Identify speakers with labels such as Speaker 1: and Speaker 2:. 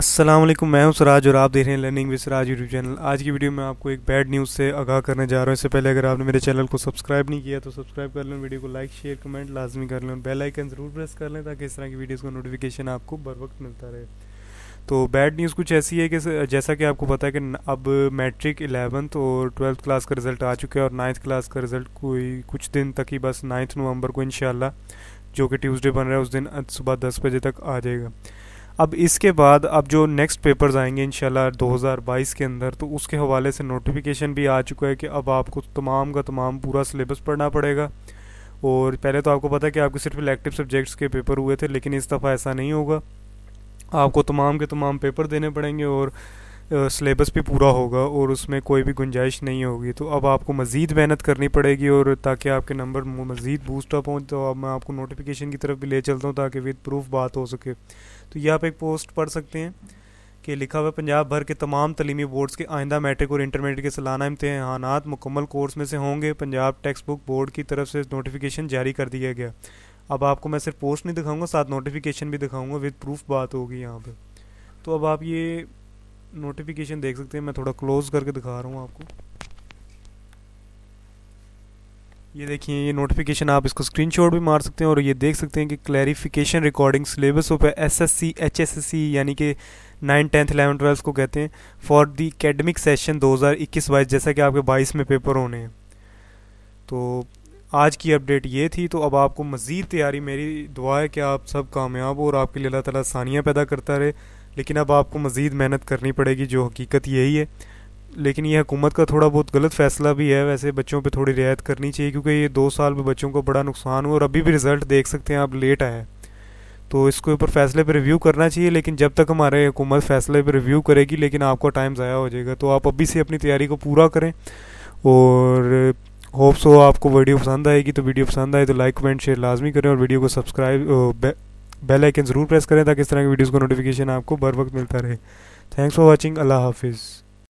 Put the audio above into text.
Speaker 1: असलम मैं हूं सराज और आप देख रहे हैं learning with Saraj YouTube channel आज की वीडियो में आपको एक बैड न्यूज़ से आगाह करने जा रहा हूं इससे पहले अगर आपने मेरे चैनल को सब्सक्राइब नहीं किया तो सब्सक्राइब कर लें वीडियो को लाइक शेयर कमेंट लाजमी कर लें बेल आइकन ज़रूर प्रेस कर लें ताकि इस तरह की वीडियोज़ का नोटिफिकेशन आपको बर वक्त मिलता रहे तो बैड न्यूज़ कुछ ऐसी है कि जैसा कि आपको पता है कि अब मैट्रिक इलेवंथ और ट्वेल्थ क्लास का रिज़ल्ट आ चुका है और नाइन्थ क्लास का रिज़ल्ट कोई कुछ दिन तक ही बस नाइन्थ नवंबर को इन जो कि ट्यूसडे बन रहा है उस दिन सुबह दस बजे तक आ जाएगा अब इसके बाद अब जो नेक्स्ट पेपर्स आएंगे इन 2022 के अंदर तो उसके हवाले से नोटिफिकेशन भी आ चुका है कि अब आपको तमाम का तमाम पूरा सिलेबस पढ़ना पड़ेगा और पहले तो आपको पता है कि आपके सिर्फ इलेक्टिव सब्जेक्ट्स के पेपर हुए थे लेकिन इस दफ़ा ऐसा नहीं होगा आपको तमाम के तमाम पेपर देने पड़ेंगे और सिलेबस भी पूरा होगा और उसमें कोई भी गुंजाइश नहीं होगी तो अब आपको मज़ीद मेहनत करनी पड़ेगी और ताकि आपके नंबर मज़ीद बूस्ट अप हों तो अब मैं आपको नोटिफिकेशन की तरफ भी ले चलता हूँ ताकि विद प्रूफ बात हो सके तो ये आप एक पोस्ट पढ़ सकते हैं कि लिखा हुआ पंजाब भर के तमाम तलीमी बोर्ड्स के आइंदा मैट्रिक और इंटरमीडिएट के सालाना इम्तहान मुकम्मल कोर्स में से होंगे पंजाब टेक्स्ट बुक बोर्ड की तरफ से नोटिफिकेशन जारी कर दिया गया अब आपको मैं सिर्फ पोस्ट नहीं दिखाऊंगा साथ नोटिफिकेशन भी दिखाऊंगा विद प्रूफ बात होगी यहाँ पर तो अब आप ये नोटिफिकेशन देख सकते हैं मैं थोड़ा क्लोज करके दिखा रहा हूँ आपको ये देखिए ये नोटिफिकेशन आप इसको स्क्रीनशॉट भी मार सकते हैं और ये देख सकते हैं कि clarification recording syllabus of S S C H S S C यानी कि नाइन टेंथ एलेवन ट्वेल्थ को कहते हैं फॉर दी एकेडमिक सेशन दो हज़ार इक्कीस बाईस जैसा कि आपके बाईस में पेपर होने हैं तो आज की अपडेट ये थी तो अब आपको मज़ीद तैयारी मेरी दुआ है कि आप सब कामयाब हो और आपके लिए अल्लाह तला सानियाँ पैदा करता रहे लेकिन अब आपको मज़ीद मेहनत करनी पड़ेगी जो हकीकत यही है लेकिन ये हुकूमत का थोड़ा बहुत गलत फ़ैसला भी है वैसे बच्चों पे थोड़ी रियायत करनी चाहिए क्योंकि ये दो साल में बच्चों को बड़ा नुकसान हुआ और अभी भी रिज़ल्ट देख सकते हैं आप लेट आया तो इसके ऊपर फैसले पर रिव्यू करना चाहिए लेकिन जब तक हमारे हुकूमत फैसले पर रिव्यू करेगी लेकिन आपका टाइम ज़ाया हो जाएगा तो आप अभी से अपनी तैयारी को पूरा करें और होप्स हो आपको वीडियो पसंद आएगी तो वीडियो पसंद आए तो लाइक कमेंट शेयर लाजमी करें और वीडियो को सब्सक्राइब बेल आइकन ज़रूर प्रेस करें ताकि इस तरह की वीडियोस का नोटिफिकेशन आपको बर वक्त मिलता रहे थैंक्स फॉर वॉचिंग अल्लाह हाफिज़